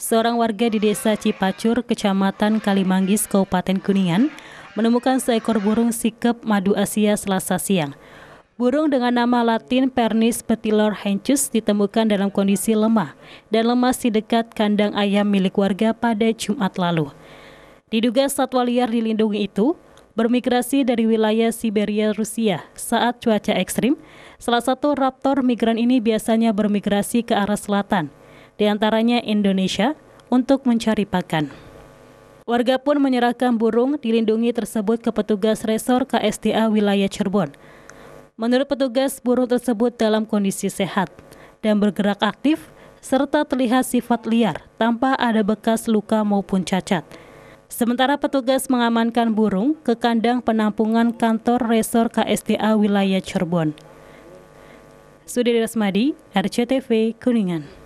Seorang warga di desa Cipacur, kecamatan Kalimanggis, Kabupaten Kuningan, menemukan seekor burung sikep madu Asia selasa siang. Burung dengan nama latin Pernis petilor henchus ditemukan dalam kondisi lemah dan lemas di dekat kandang ayam milik warga pada Jumat lalu. Diduga satwa liar dilindungi itu bermigrasi dari wilayah Siberia Rusia saat cuaca ekstrim. Salah satu raptor migran ini biasanya bermigrasi ke arah selatan – di antaranya Indonesia, untuk mencari pakan. Warga pun menyerahkan burung dilindungi tersebut ke petugas resor KSDA wilayah Cirebon. Menurut petugas, burung tersebut dalam kondisi sehat dan bergerak aktif serta terlihat sifat liar tanpa ada bekas luka maupun cacat. Sementara petugas mengamankan burung ke kandang penampungan kantor resor KSDA wilayah Cirebon. Sudi RCTV Kuningan.